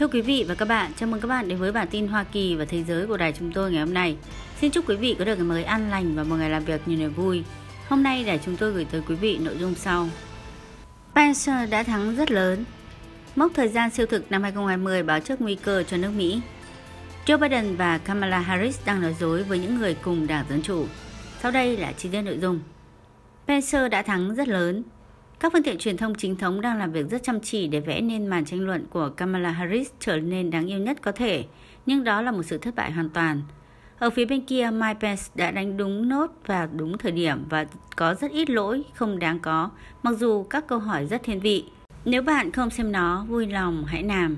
Thưa quý vị và các bạn, chào mừng các bạn đến với bản tin Hoa Kỳ và thế giới của đài chúng tôi ngày hôm nay. Xin chúc quý vị có được ngày mới an lành và một ngày làm việc nhiều niềm vui. Hôm nay đài chúng tôi gửi tới quý vị nội dung sau. Pence đã thắng rất lớn. Mốc thời gian siêu thực năm 2020 báo trước nguy cơ cho nước Mỹ. Joe Biden và Kamala Harris đang nói dối với những người cùng Đảng Dân Chủ. Sau đây là chi tiết nội dung. Pence đã thắng rất lớn. Các phương tiện truyền thông chính thống đang làm việc rất chăm chỉ để vẽ nên màn tranh luận của Kamala Harris trở nên đáng yêu nhất có thể, nhưng đó là một sự thất bại hoàn toàn. Ở phía bên kia, Mike Pence đã đánh đúng nốt và đúng thời điểm và có rất ít lỗi không đáng có, mặc dù các câu hỏi rất thiên vị. Nếu bạn không xem nó, vui lòng hãy làm.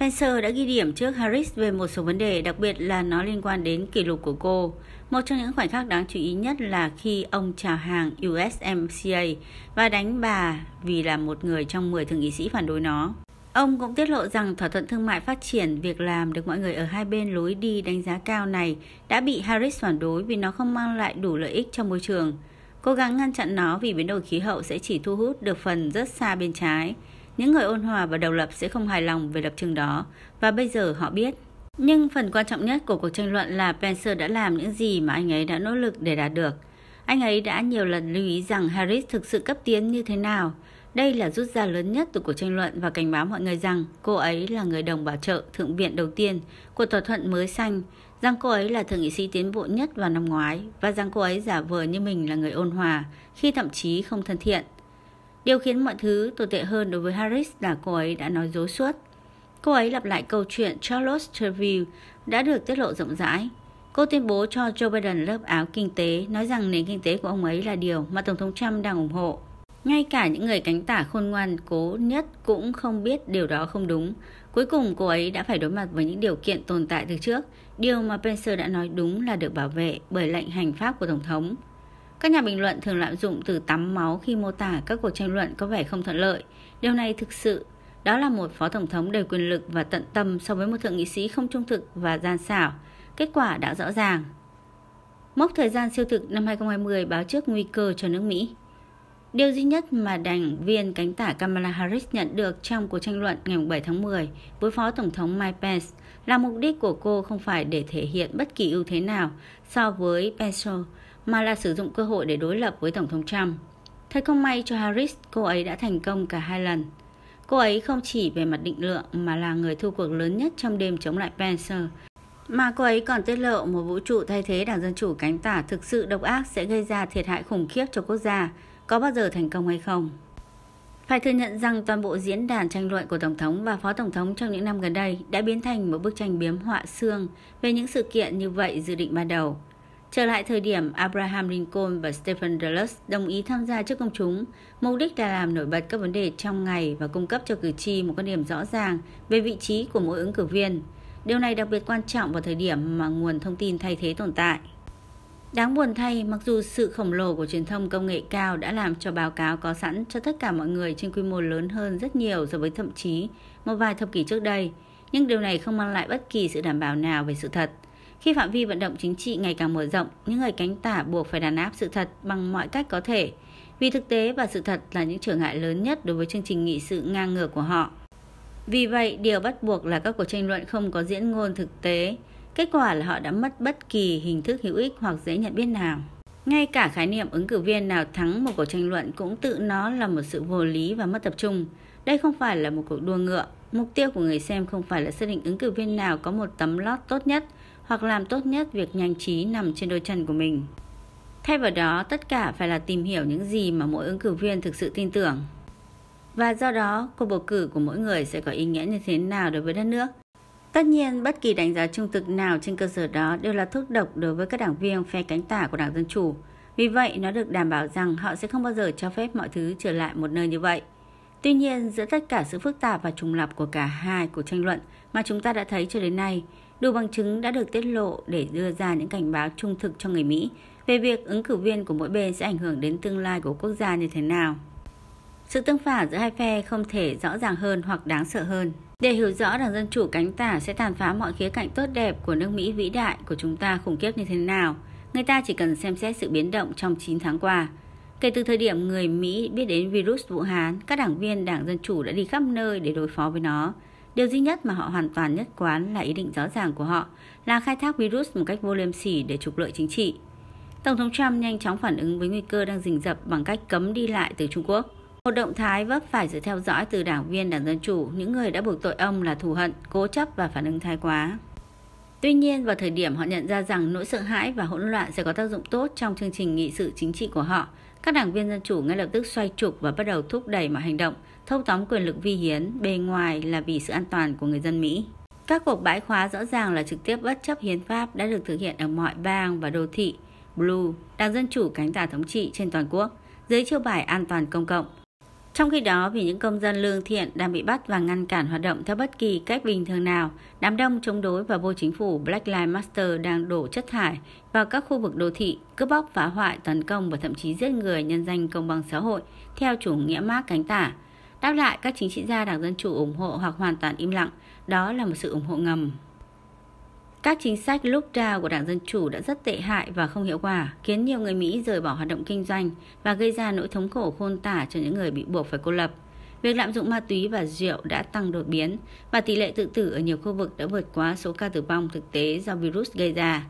Pence đã ghi điểm trước Harris về một số vấn đề, đặc biệt là nó liên quan đến kỷ lục của cô. Một trong những khoảnh khắc đáng chú ý nhất là khi ông chào hàng USMCA và đánh bà vì là một người trong 10 thượng nghị sĩ phản đối nó. Ông cũng tiết lộ rằng thỏa thuận thương mại phát triển việc làm được mọi người ở hai bên lối đi đánh giá cao này đã bị Harris phản đối vì nó không mang lại đủ lợi ích cho môi trường. Cố gắng ngăn chặn nó vì biến đổi khí hậu sẽ chỉ thu hút được phần rất xa bên trái. Những người ôn hòa và độc lập sẽ không hài lòng về lập trường đó và bây giờ họ biết nhưng phần quan trọng nhất của cuộc tranh luận là Pence đã làm những gì mà anh ấy đã nỗ lực để đạt được. Anh ấy đã nhiều lần lưu ý rằng Harris thực sự cấp tiến như thế nào. Đây là rút ra lớn nhất từ cuộc tranh luận và cảnh báo mọi người rằng cô ấy là người đồng bảo trợ thượng viện đầu tiên của thỏa thuận mới xanh, rằng cô ấy là thượng nghị sĩ tiến bộ nhất vào năm ngoái và rằng cô ấy giả vờ như mình là người ôn hòa khi thậm chí không thân thiện. Điều khiến mọi thứ tồi tệ hơn đối với Harris là cô ấy đã nói dối suốt Cô ấy lặp lại câu chuyện Charles Treville đã được tiết lộ rộng rãi. Cô tuyên bố cho Joe Biden lớp áo kinh tế, nói rằng nền kinh tế của ông ấy là điều mà Tổng thống Trump đang ủng hộ. Ngay cả những người cánh tả khôn ngoan cố nhất cũng không biết điều đó không đúng. Cuối cùng cô ấy đã phải đối mặt với những điều kiện tồn tại từ trước. Điều mà Pence đã nói đúng là được bảo vệ bởi lệnh hành pháp của Tổng thống. Các nhà bình luận thường lạm dụng từ tắm máu khi mô tả các cuộc tranh luận có vẻ không thuận lợi. Điều này thực sự đó là một phó tổng thống đầy quyền lực và tận tâm so với một thượng nghị sĩ không trung thực và gian xảo. Kết quả đã rõ ràng. Mốc thời gian siêu thực năm 2020 báo trước nguy cơ cho nước Mỹ. Điều duy nhất mà đảng viên cánh tả Kamala Harris nhận được trong cuộc tranh luận ngày 7 tháng 10 với Phó Tổng thống Mike Pence là mục đích của cô không phải để thể hiện bất kỳ ưu thế nào so với Pence mà là sử dụng cơ hội để đối lập với Tổng thống Trump. Thật không may cho Harris, cô ấy đã thành công cả hai lần – Cô ấy không chỉ về mặt định lượng mà là người thu cuộc lớn nhất trong đêm chống lại Pence. Mà cô ấy còn tiết lộ một vũ trụ thay thế đảng Dân Chủ cánh tả thực sự độc ác sẽ gây ra thiệt hại khủng khiếp cho quốc gia, có bao giờ thành công hay không? Phải thừa nhận rằng toàn bộ diễn đàn tranh luận của Tổng thống và Phó Tổng thống trong những năm gần đây đã biến thành một bức tranh biếm họa xương về những sự kiện như vậy dự định ban đầu. Trở lại thời điểm Abraham Lincoln và Stephen Dulles đồng ý tham gia trước công chúng, mục đích là làm nổi bật các vấn đề trong ngày và cung cấp cho cử tri một quan điểm rõ ràng về vị trí của mỗi ứng cử viên. Điều này đặc biệt quan trọng vào thời điểm mà nguồn thông tin thay thế tồn tại. Đáng buồn thay, mặc dù sự khổng lồ của truyền thông công nghệ cao đã làm cho báo cáo có sẵn cho tất cả mọi người trên quy mô lớn hơn rất nhiều so với thậm chí một vài thập kỷ trước đây, nhưng điều này không mang lại bất kỳ sự đảm bảo nào về sự thật. Khi phạm vi vận động chính trị ngày càng mở rộng, những người cánh tả buộc phải đàn áp sự thật bằng mọi cách có thể, vì thực tế và sự thật là những trở ngại lớn nhất đối với chương trình nghị sự ngang ngược của họ. Vì vậy, điều bắt buộc là các cuộc tranh luận không có diễn ngôn thực tế, kết quả là họ đã mất bất kỳ hình thức hữu ích hoặc dễ nhận biết nào. Ngay cả khái niệm ứng cử viên nào thắng một cuộc tranh luận cũng tự nó là một sự vô lý và mất tập trung. Đây không phải là một cuộc đua ngựa. Mục tiêu của người xem không phải là xác định ứng cử viên nào có một tấm lót tốt nhất, hoặc làm tốt nhất việc nhanh trí nằm trên đôi chân của mình. Thay vào đó, tất cả phải là tìm hiểu những gì mà mỗi ứng cử viên thực sự tin tưởng. Và do đó, cuộc bầu cử của mỗi người sẽ có ý nghĩa như thế nào đối với đất nước. Tất nhiên, bất kỳ đánh giá trung thực nào trên cơ sở đó đều là thuốc độc đối với các đảng viên phe cánh tả của Đảng Dân Chủ. Vì vậy, nó được đảm bảo rằng họ sẽ không bao giờ cho phép mọi thứ trở lại một nơi như vậy. Tuy nhiên, giữa tất cả sự phức tạp và trùng lập của cả hai cuộc tranh luận mà chúng ta đã thấy cho đến nay, đủ bằng chứng đã được tiết lộ để đưa ra những cảnh báo trung thực cho người Mỹ về việc ứng cử viên của mỗi bên sẽ ảnh hưởng đến tương lai của quốc gia như thế nào. Sự tương phản giữa hai phe không thể rõ ràng hơn hoặc đáng sợ hơn. Để hiểu rõ Đảng Dân Chủ cánh tả sẽ tàn phá mọi khía cạnh tốt đẹp của nước Mỹ vĩ đại của chúng ta khủng khiếp như thế nào, người ta chỉ cần xem xét sự biến động trong 9 tháng qua. Kể từ thời điểm người Mỹ biết đến virus Vũ Hán, các đảng viên Đảng Dân Chủ đã đi khắp nơi để đối phó với nó. Điều duy nhất mà họ hoàn toàn nhất quán là ý định rõ ràng của họ là khai thác virus một cách vô liêm sỉ để trục lợi chính trị. Tổng thống Trump nhanh chóng phản ứng với nguy cơ đang rình rập bằng cách cấm đi lại từ Trung Quốc. Một động thái vấp phải sự theo dõi từ đảng viên Đảng Dân Chủ, những người đã buộc tội ông là thù hận, cố chấp và phản ứng thái quá. Tuy nhiên, vào thời điểm họ nhận ra rằng nỗi sợ hãi và hỗn loạn sẽ có tác dụng tốt trong chương trình nghị sự chính trị của họ, các đảng viên Dân Chủ ngay lập tức xoay trục và bắt đầu thúc đẩy mọi hành động – thâu tóm quyền lực vi hiến bề ngoài là vì sự an toàn của người dân Mỹ. Các cuộc bãi khóa rõ ràng là trực tiếp bất chấp hiến pháp đã được thực hiện ở mọi bang và đô thị. Blue, Đảng Dân Chủ cánh tả thống trị trên toàn quốc, dưới chiêu bài an toàn công cộng. Trong khi đó, vì những công dân lương thiện đang bị bắt và ngăn cản hoạt động theo bất kỳ cách bình thường nào, đám đông chống đối và vô chính phủ Black Lives Matter đang đổ chất thải vào các khu vực đô thị, cướp bóc, phá hoại, tấn công và thậm chí giết người nhân danh công bằng xã hội theo chủ nghĩa Marx cánh tả. Đáp lại, các chính trị gia Đảng Dân Chủ ủng hộ hoặc hoàn toàn im lặng, đó là một sự ủng hộ ngầm. Các chính sách lúc ra của Đảng Dân Chủ đã rất tệ hại và không hiệu quả, khiến nhiều người Mỹ rời bỏ hoạt động kinh doanh và gây ra nỗi thống khổ khôn tả cho những người bị buộc phải cô lập. Việc lạm dụng ma túy và rượu đã tăng đột biến và tỷ lệ tự tử ở nhiều khu vực đã vượt quá số ca tử vong thực tế do virus gây ra.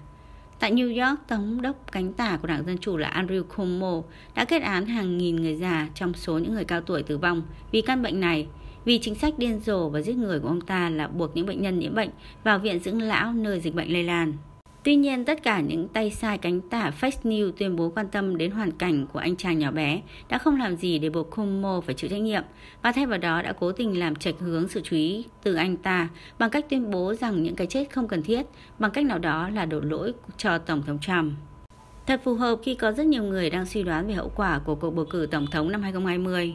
Tại New York, Tổng đốc cánh tả của Đảng Dân Chủ là Andrew Cuomo đã kết án hàng nghìn người già trong số những người cao tuổi tử vong vì căn bệnh này, vì chính sách điên rồ và giết người của ông ta là buộc những bệnh nhân nhiễm bệnh vào viện dưỡng lão nơi dịch bệnh lây lan. Tuy nhiên, tất cả những tay sai cánh tả fake news tuyên bố quan tâm đến hoàn cảnh của anh chàng nhỏ bé đã không làm gì để buộc Cuomo phải chịu trách nhiệm và thay vào đó đã cố tình làm trạch hướng sự chú ý từ anh ta bằng cách tuyên bố rằng những cái chết không cần thiết bằng cách nào đó là đổ lỗi cho Tổng thống Trump. Thật phù hợp khi có rất nhiều người đang suy đoán về hậu quả của cuộc bầu cử Tổng thống năm 2020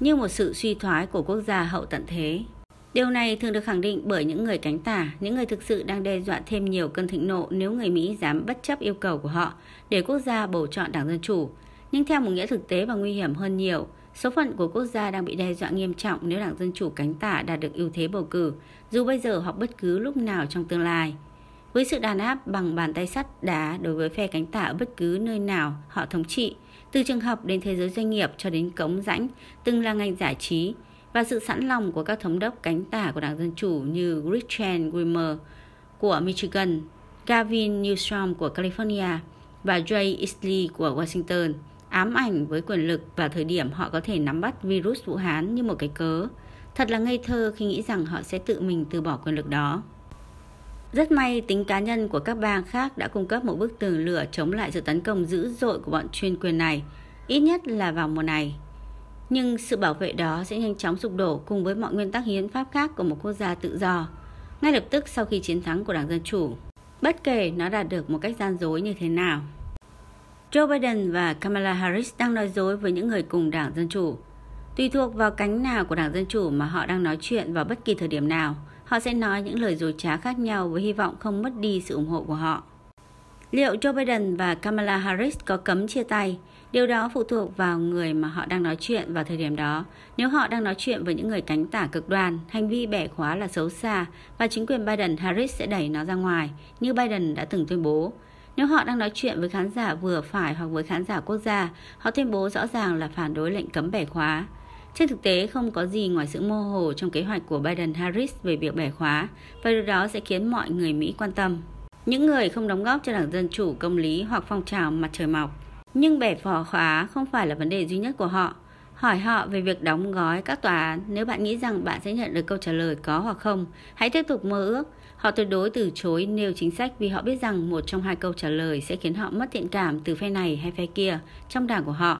như một sự suy thoái của quốc gia hậu tận thế. Điều này thường được khẳng định bởi những người cánh tả, những người thực sự đang đe dọa thêm nhiều cơn thịnh nộ nếu người Mỹ dám bất chấp yêu cầu của họ để quốc gia bầu chọn đảng Dân Chủ. Nhưng theo một nghĩa thực tế và nguy hiểm hơn nhiều, số phận của quốc gia đang bị đe dọa nghiêm trọng nếu đảng Dân Chủ cánh tả đạt được ưu thế bầu cử, dù bây giờ hoặc bất cứ lúc nào trong tương lai. Với sự đàn áp bằng bàn tay sắt đá đối với phe cánh tả ở bất cứ nơi nào họ thống trị, từ trường học đến thế giới doanh nghiệp cho đến cống rãnh, từng là ngành giải trí, và sự sẵn lòng của các thống đốc cánh tả của Đảng Dân Chủ như Gretchen Wilmer của Michigan, Gavin Newsom của California và Jay Isley của Washington ám ảnh với quyền lực và thời điểm họ có thể nắm bắt virus Vũ Hán như một cái cớ. Thật là ngây thơ khi nghĩ rằng họ sẽ tự mình từ bỏ quyền lực đó. Rất may tính cá nhân của các bang khác đã cung cấp một bức tường lửa chống lại sự tấn công dữ dội của bọn chuyên quyền này, ít nhất là vào mùa này nhưng sự bảo vệ đó sẽ nhanh chóng sụp đổ cùng với mọi nguyên tắc hiến pháp khác của một quốc gia tự do, ngay lập tức sau khi chiến thắng của Đảng Dân Chủ, bất kể nó đạt được một cách gian dối như thế nào. Joe Biden và Kamala Harris đang nói dối với những người cùng Đảng Dân Chủ. Tùy thuộc vào cánh nào của Đảng Dân Chủ mà họ đang nói chuyện vào bất kỳ thời điểm nào, họ sẽ nói những lời dối trá khác nhau với hy vọng không mất đi sự ủng hộ của họ. Liệu Joe Biden và Kamala Harris có cấm chia tay Điều đó phụ thuộc vào người mà họ đang nói chuyện vào thời điểm đó. Nếu họ đang nói chuyện với những người cánh tả cực đoan, hành vi bẻ khóa là xấu xa và chính quyền Biden-Harris sẽ đẩy nó ra ngoài, như Biden đã từng tuyên bố. Nếu họ đang nói chuyện với khán giả vừa phải hoặc với khán giả quốc gia, họ tuyên bố rõ ràng là phản đối lệnh cấm bẻ khóa. Trên thực tế, không có gì ngoài sự mơ hồ trong kế hoạch của Biden-Harris về việc bẻ khóa, và điều đó sẽ khiến mọi người Mỹ quan tâm. Những người không đóng góp cho đảng Dân Chủ công lý hoặc phong trào mặt trời mọc nhưng bẻ phỏ khóa không phải là vấn đề duy nhất của họ. Hỏi họ về việc đóng gói các tòa án nếu bạn nghĩ rằng bạn sẽ nhận được câu trả lời có hoặc không. Hãy tiếp tục mơ ước. Họ tuyệt đối từ chối nêu chính sách vì họ biết rằng một trong hai câu trả lời sẽ khiến họ mất thiện cảm từ phe này hay phe kia trong đảng của họ.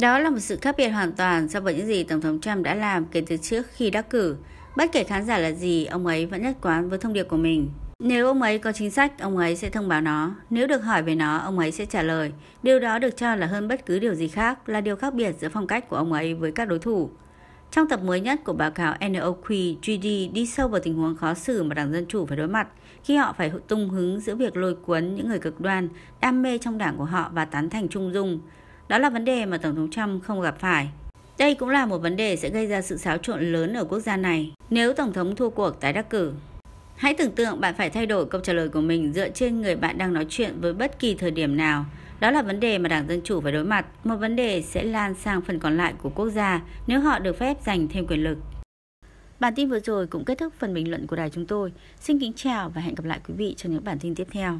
Đó là một sự khác biệt hoàn toàn so với những gì Tổng thống Trump đã làm kể từ trước khi đắc cử. Bất kể khán giả là gì, ông ấy vẫn nhất quán với thông điệp của mình. Nếu ông ấy có chính sách, ông ấy sẽ thông báo nó. Nếu được hỏi về nó, ông ấy sẽ trả lời. Điều đó được cho là hơn bất cứ điều gì khác, là điều khác biệt giữa phong cách của ông ấy với các đối thủ. Trong tập mới nhất của báo cáo NOQGD đi sâu vào tình huống khó xử mà Đảng Dân Chủ phải đối mặt khi họ phải tung hứng giữa việc lôi cuốn những người cực đoan, đam mê trong đảng của họ và tán thành trung dung. Đó là vấn đề mà Tổng thống Trump không gặp phải. Đây cũng là một vấn đề sẽ gây ra sự xáo trộn lớn ở quốc gia này nếu Tổng thống thua cuộc tái đắc cử. Hãy tưởng tượng bạn phải thay đổi câu trả lời của mình dựa trên người bạn đang nói chuyện với bất kỳ thời điểm nào. Đó là vấn đề mà Đảng Dân Chủ phải đối mặt, một vấn đề sẽ lan sang phần còn lại của quốc gia nếu họ được phép giành thêm quyền lực. Bản tin vừa rồi cũng kết thúc phần bình luận của đài chúng tôi. Xin kính chào và hẹn gặp lại quý vị trong những bản tin tiếp theo.